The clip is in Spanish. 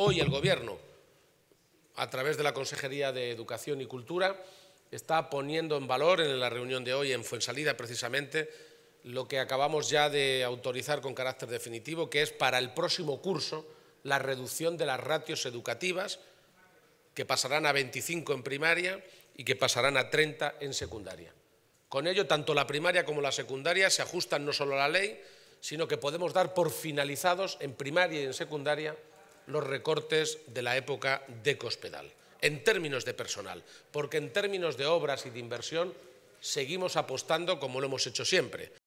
Hoy el Gobierno, a través de la Consejería de Educación y Cultura, está poniendo en valor en la reunión de hoy en Fuensalida precisamente lo que acabamos ya de autorizar con carácter definitivo, que es para el próximo curso la reducción de las ratios educativas que pasarán a 25 en primaria y que pasarán a 30 en secundaria. Con ello, tanto la primaria como la secundaria se ajustan no solo a la ley, sino que podemos dar por finalizados en primaria y en secundaria los recortes de la época de Cospedal, en términos de personal, porque en términos de obras y de inversión seguimos apostando como lo hemos hecho siempre.